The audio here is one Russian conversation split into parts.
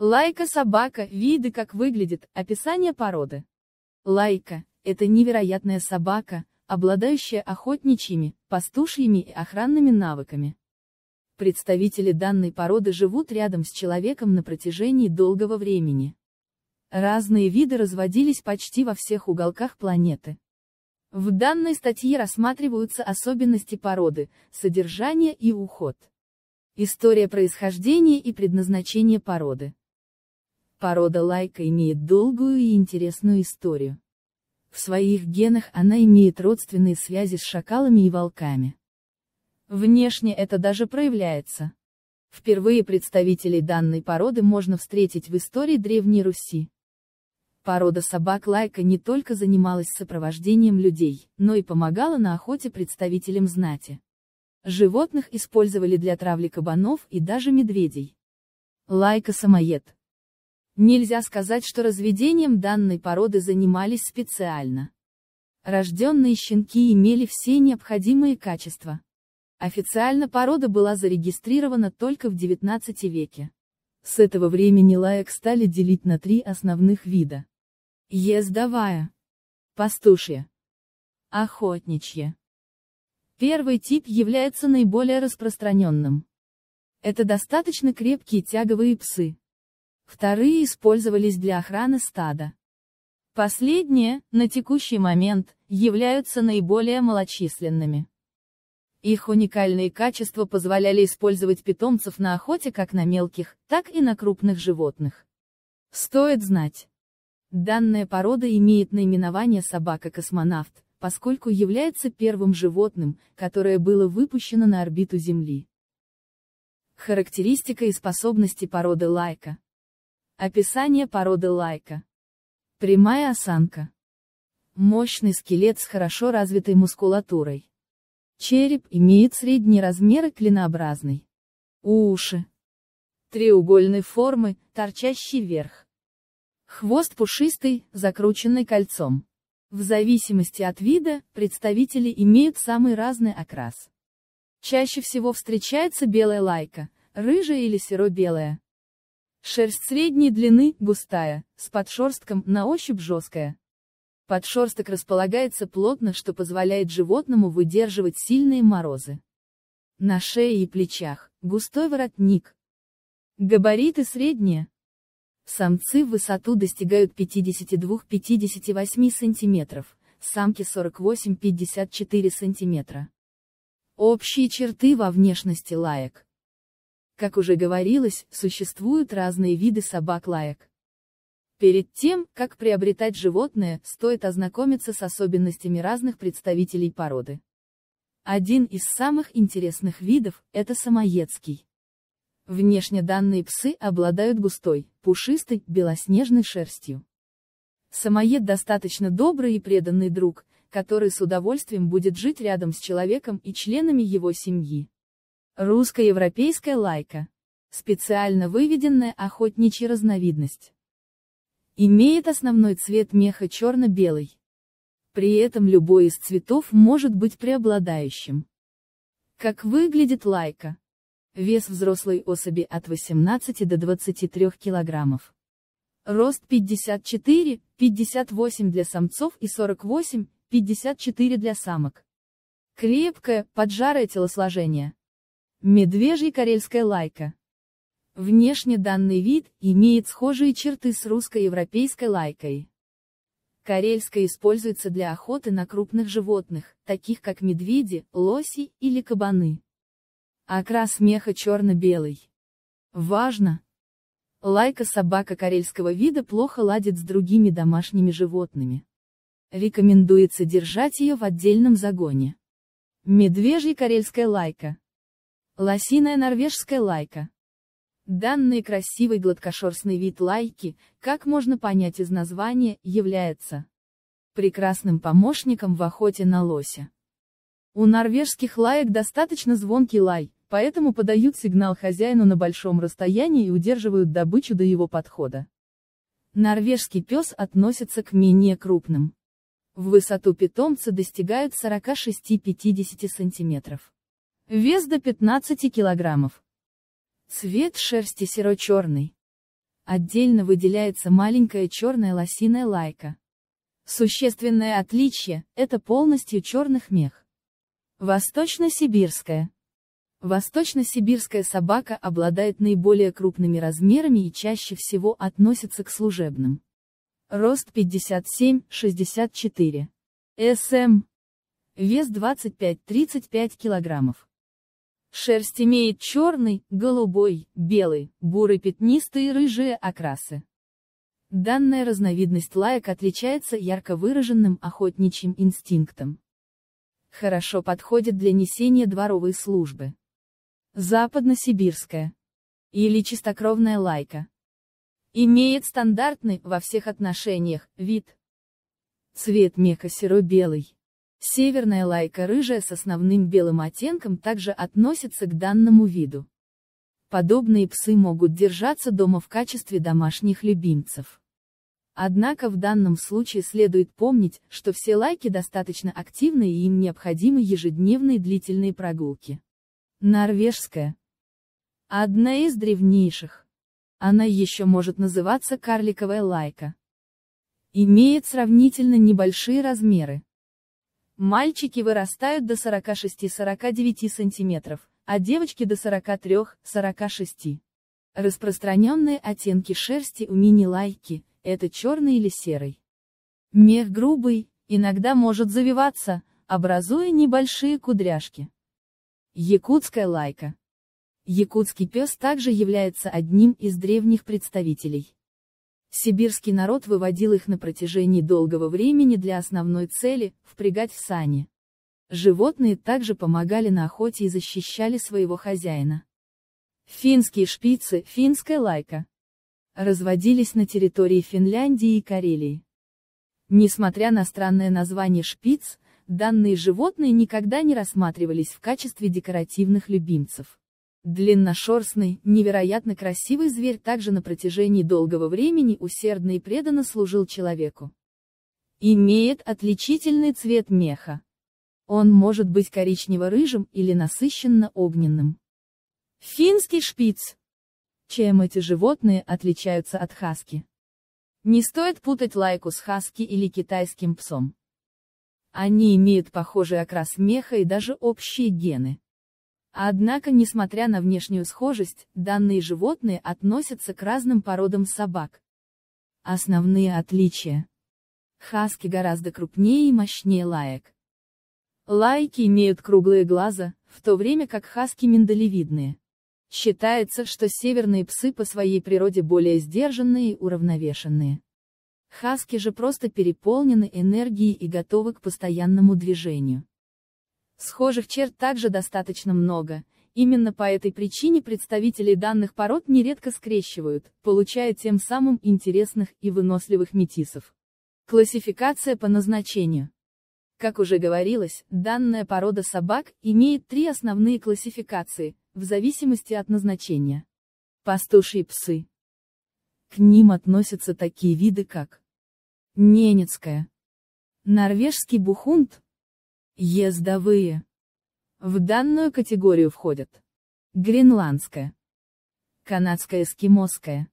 Лайка собака, виды как выглядит, описание породы. Лайка – это невероятная собака, обладающая охотничьими, пастушьими и охранными навыками. Представители данной породы живут рядом с человеком на протяжении долгого времени. Разные виды разводились почти во всех уголках планеты. В данной статье рассматриваются особенности породы, содержание и уход. История происхождения и предназначение породы. Порода лайка имеет долгую и интересную историю. В своих генах она имеет родственные связи с шакалами и волками. Внешне это даже проявляется. Впервые представителей данной породы можно встретить в истории Древней Руси. Порода собак лайка не только занималась сопровождением людей, но и помогала на охоте представителям знати. Животных использовали для травли кабанов и даже медведей. Лайка самоед. Нельзя сказать, что разведением данной породы занимались специально. Рожденные щенки имели все необходимые качества. Официально порода была зарегистрирована только в XIX веке. С этого времени лаек стали делить на три основных вида. Ездовая. Пастушья. Охотничья. Первый тип является наиболее распространенным. Это достаточно крепкие тяговые псы, вторые использовались для охраны стада. Последние, на текущий момент, являются наиболее малочисленными. Их уникальные качества позволяли использовать питомцев на охоте как на мелких, так и на крупных животных. Стоит знать. Данная порода имеет наименование собака-космонавт, поскольку является первым животным, которое было выпущено на орбиту Земли. Характеристика и способности породы лайка. Описание породы лайка. Прямая осанка. Мощный скелет с хорошо развитой мускулатурой. Череп имеет средние размеры клинообразный. Уши. Треугольной формы, торчащий вверх. Хвост пушистый, закрученный кольцом. В зависимости от вида, представители имеют самый разный окрас. Чаще всего встречается белая лайка, рыжая или серо-белая. Шерсть средней длины, густая, с подшерстком, на ощупь жесткая. Подшерсток располагается плотно, что позволяет животному выдерживать сильные морозы. На шее и плечах, густой воротник. Габариты средние. Самцы в высоту достигают 52-58 см, самки 48-54 см. Общие черты во внешности лаек. Как уже говорилось, существуют разные виды собак-лаек. Перед тем, как приобретать животное, стоит ознакомиться с особенностями разных представителей породы. Один из самых интересных видов – это самоедский. Внешне данные псы обладают густой, пушистой, белоснежной шерстью. Самоед достаточно добрый и преданный друг, который с удовольствием будет жить рядом с человеком и членами его семьи. Русско-европейская лайка. Специально выведенная охотничья разновидность. Имеет основной цвет меха черно-белый. При этом любой из цветов может быть преобладающим. Как выглядит лайка? Вес взрослой особи от 18 до 23 килограммов. Рост 54, 58 для самцов и 48, 54 для самок. Крепкое, поджарое телосложение. Медвежья карельская лайка. Внешне данный вид имеет схожие черты с русско-европейской лайкой. Карельская используется для охоты на крупных животных, таких как медведи, лоси или кабаны. Окрас меха черно-белый. Важно! Лайка собака карельского вида плохо ладит с другими домашними животными. Рекомендуется держать ее в отдельном загоне. Медвежья карельская лайка. Лосиная норвежская лайка. Данный красивый гладкошерстный вид лайки, как можно понять из названия, является прекрасным помощником в охоте на лося. У норвежских лаек достаточно звонкий лай, поэтому подают сигнал хозяину на большом расстоянии и удерживают добычу до его подхода. Норвежский пес относится к менее крупным. В высоту питомца достигают 46-50 сантиметров. Вес до 15 килограммов. Цвет шерсти серо-черный. Отдельно выделяется маленькая черная лосиная лайка. Существенное отличие – это полностью черных мех. Восточно-сибирская. Восточно-сибирская собака обладает наиболее крупными размерами и чаще всего относится к служебным. Рост 57-64. СМ. Вес 25-35 килограммов. Шерсть имеет черный, голубой, белый, бурый пятнистые и рыжие окрасы. Данная разновидность лаек отличается ярко выраженным охотничьим инстинктом. Хорошо подходит для несения дворовой службы. Западно-сибирская. Или чистокровная лайка. Имеет стандартный, во всех отношениях, вид. Цвет меха серо-белый. Северная лайка рыжая с основным белым оттенком также относится к данному виду. Подобные псы могут держаться дома в качестве домашних любимцев. Однако в данном случае следует помнить, что все лайки достаточно активны и им необходимы ежедневные длительные прогулки. Норвежская. Одна из древнейших. Она еще может называться карликовая лайка. Имеет сравнительно небольшие размеры. Мальчики вырастают до 46-49 см, а девочки до 43-46. Распространенные оттенки шерсти у мини-лайки – это черный или серый. Мех грубый, иногда может завиваться, образуя небольшие кудряшки. Якутская лайка. Якутский пес также является одним из древних представителей Сибирский народ выводил их на протяжении долгого времени для основной цели – впрягать в сани. Животные также помогали на охоте и защищали своего хозяина. Финские шпицы, финская лайка, разводились на территории Финляндии и Карелии. Несмотря на странное название шпиц, данные животные никогда не рассматривались в качестве декоративных любимцев. Длинношерстный, невероятно красивый зверь также на протяжении долгого времени усердно и преданно служил человеку. Имеет отличительный цвет меха. Он может быть коричнево-рыжим или насыщенно-огненным. Финский шпиц. Чем эти животные отличаются от хаски? Не стоит путать лайку с хаски или китайским псом. Они имеют похожий окрас меха и даже общие гены. Однако, несмотря на внешнюю схожесть, данные животные относятся к разным породам собак. Основные отличия. Хаски гораздо крупнее и мощнее лаек. Лайки имеют круглые глаза, в то время как хаски миндалевидные. Считается, что северные псы по своей природе более сдержанные и уравновешенные. Хаски же просто переполнены энергией и готовы к постоянному движению. Схожих черт также достаточно много. Именно по этой причине представителей данных пород нередко скрещивают, получая тем самым интересных и выносливых метисов. Классификация по назначению. Как уже говорилось, данная порода собак имеет три основные классификации, в зависимости от назначения. Пастушьи псы. К ним относятся такие виды как Ненецкая. Норвежский бухунд, Ездовые. В данную категорию входят гренландская, канадская эскимосская,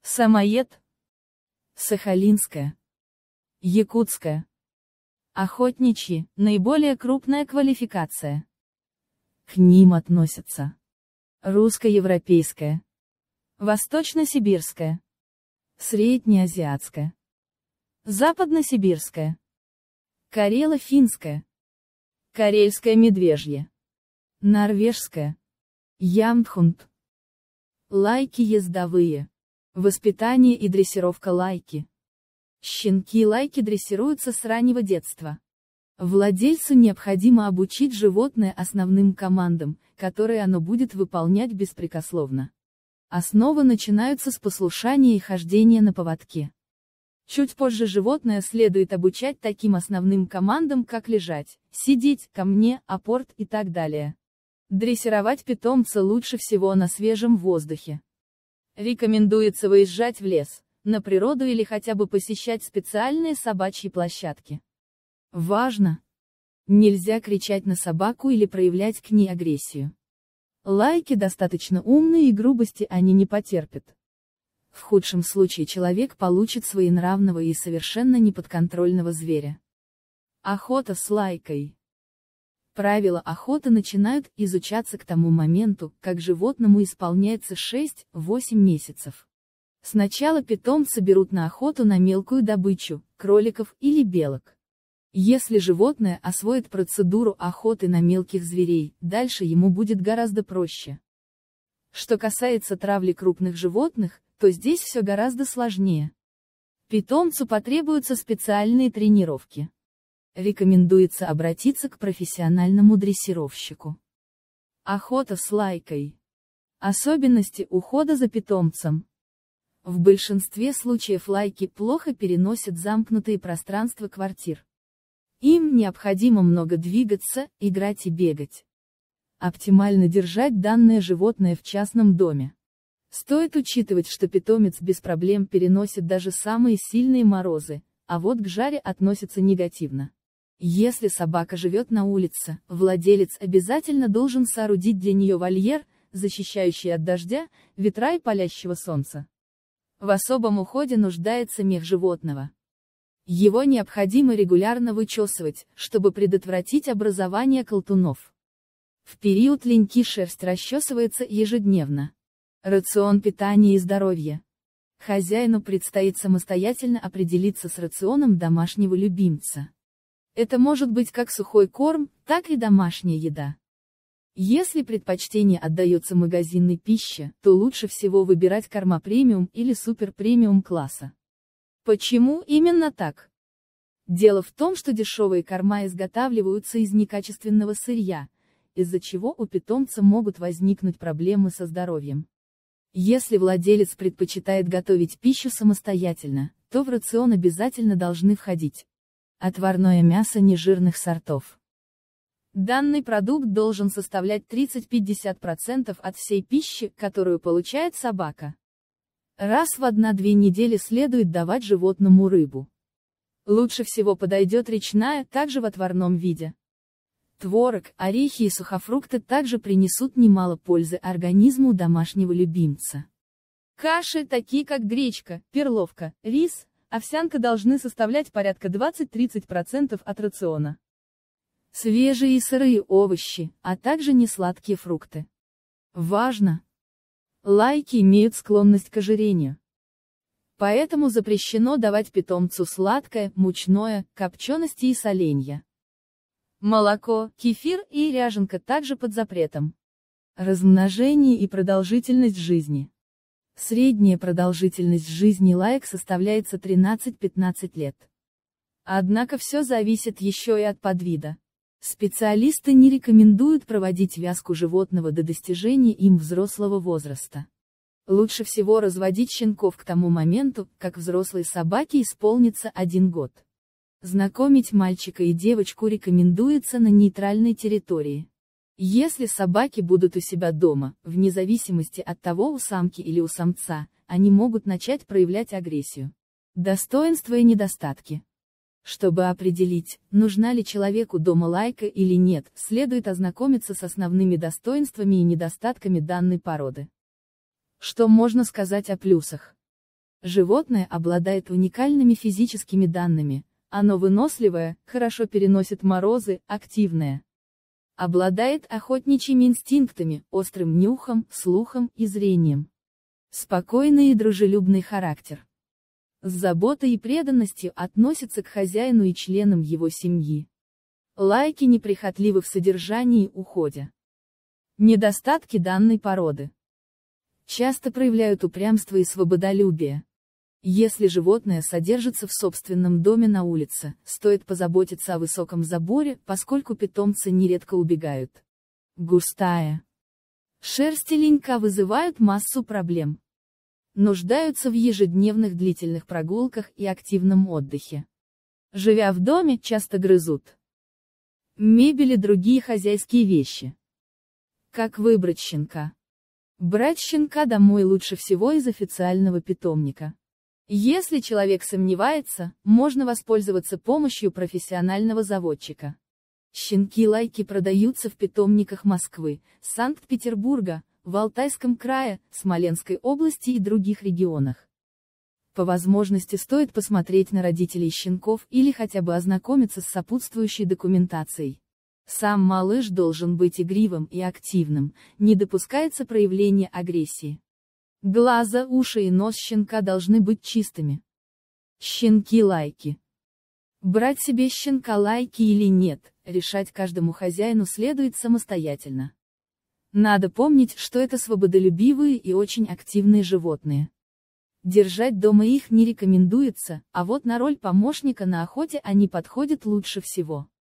самоед, сахалинская, якутская, охотничьи, наиболее крупная квалификация. К ним относятся русско-европейская, восточно-сибирская, среднеазиатская, западно-сибирская, карело-финская, Корейское медвежье. Норвежское. Ямдхунд. Лайки ездовые. Воспитание и дрессировка лайки. Щенки лайки дрессируются с раннего детства. Владельцу необходимо обучить животное основным командам, которые оно будет выполнять беспрекословно. Основы начинаются с послушания и хождения на поводке. Чуть позже животное следует обучать таким основным командам, как лежать, сидеть, ко мне, апорт и так далее. Дрессировать питомца лучше всего на свежем воздухе. Рекомендуется выезжать в лес, на природу или хотя бы посещать специальные собачьи площадки. Важно! Нельзя кричать на собаку или проявлять к ней агрессию. Лайки достаточно умные и грубости они не потерпят. В худшем случае человек получит своенравного и совершенно неподконтрольного зверя. Охота с лайкой. Правила охоты начинают изучаться к тому моменту, как животному исполняется 6-8 месяцев. Сначала питомцы берут на охоту на мелкую добычу, кроликов или белок. Если животное освоит процедуру охоты на мелких зверей, дальше ему будет гораздо проще. Что касается травли крупных животных, то здесь все гораздо сложнее. Питомцу потребуются специальные тренировки. Рекомендуется обратиться к профессиональному дрессировщику. Охота с лайкой. Особенности ухода за питомцем. В большинстве случаев лайки плохо переносят замкнутые пространства квартир. Им необходимо много двигаться, играть и бегать. Оптимально держать данное животное в частном доме. Стоит учитывать, что питомец без проблем переносит даже самые сильные морозы, а вот к жаре относится негативно. Если собака живет на улице, владелец обязательно должен соорудить для нее вольер, защищающий от дождя, ветра и палящего солнца. В особом уходе нуждается мех животного. Его необходимо регулярно вычесывать, чтобы предотвратить образование колтунов. В период леньки шерсть расчесывается ежедневно. Рацион питания и здоровья. Хозяину предстоит самостоятельно определиться с рационом домашнего любимца. Это может быть как сухой корм, так и домашняя еда. Если предпочтение отдается магазинной пище, то лучше всего выбирать корма премиум или супер премиум класса. Почему именно так? Дело в том, что дешевые корма изготавливаются из некачественного сырья, из-за чего у питомца могут возникнуть проблемы со здоровьем. Если владелец предпочитает готовить пищу самостоятельно, то в рацион обязательно должны входить отварное мясо нежирных сортов. Данный продукт должен составлять 30-50% от всей пищи, которую получает собака. Раз в 1-2 недели следует давать животному рыбу. Лучше всего подойдет речная, также в отварном виде. Творог, орехи и сухофрукты также принесут немало пользы организму домашнего любимца. Каши, такие как гречка, перловка, рис, овсянка должны составлять порядка 20-30% от рациона. Свежие и сырые овощи, а также несладкие фрукты. Важно! Лайки имеют склонность к ожирению. Поэтому запрещено давать питомцу сладкое, мучное, копчености и соленья. Молоко, кефир и ряженка также под запретом. Размножение и продолжительность жизни. Средняя продолжительность жизни лайк составляется 13-15 лет. Однако все зависит еще и от подвида. Специалисты не рекомендуют проводить вязку животного до достижения им взрослого возраста. Лучше всего разводить щенков к тому моменту, как взрослой собаке исполнится один год. Знакомить мальчика и девочку рекомендуется на нейтральной территории. Если собаки будут у себя дома, вне зависимости от того у самки или у самца, они могут начать проявлять агрессию. Достоинства и недостатки. Чтобы определить, нужна ли человеку дома лайка или нет, следует ознакомиться с основными достоинствами и недостатками данной породы. Что можно сказать о плюсах? Животное обладает уникальными физическими данными, оно выносливое, хорошо переносит морозы, активное. Обладает охотничьими инстинктами, острым нюхом, слухом и зрением. Спокойный и дружелюбный характер. С заботой и преданностью относится к хозяину и членам его семьи. Лайки неприхотливы в содержании и уходе. Недостатки данной породы. Часто проявляют упрямство и свободолюбие. Если животное содержится в собственном доме на улице, стоит позаботиться о высоком заборе, поскольку питомцы нередко убегают. Густая. Шерсть и ленька вызывают массу проблем. Нуждаются в ежедневных длительных прогулках и активном отдыхе. Живя в доме, часто грызут. Мебель и другие хозяйские вещи. Как выбрать щенка? Брать щенка домой лучше всего из официального питомника. Если человек сомневается, можно воспользоваться помощью профессионального заводчика. Щенки-лайки продаются в питомниках Москвы, Санкт-Петербурга, в Алтайском крае, Смоленской области и других регионах. По возможности стоит посмотреть на родителей щенков или хотя бы ознакомиться с сопутствующей документацией. Сам малыш должен быть игривым и активным, не допускается проявление агрессии. Глаза, уши и нос щенка должны быть чистыми. Щенки-лайки. Брать себе щенка-лайки или нет, решать каждому хозяину следует самостоятельно. Надо помнить, что это свободолюбивые и очень активные животные. Держать дома их не рекомендуется, а вот на роль помощника на охоте они подходят лучше всего.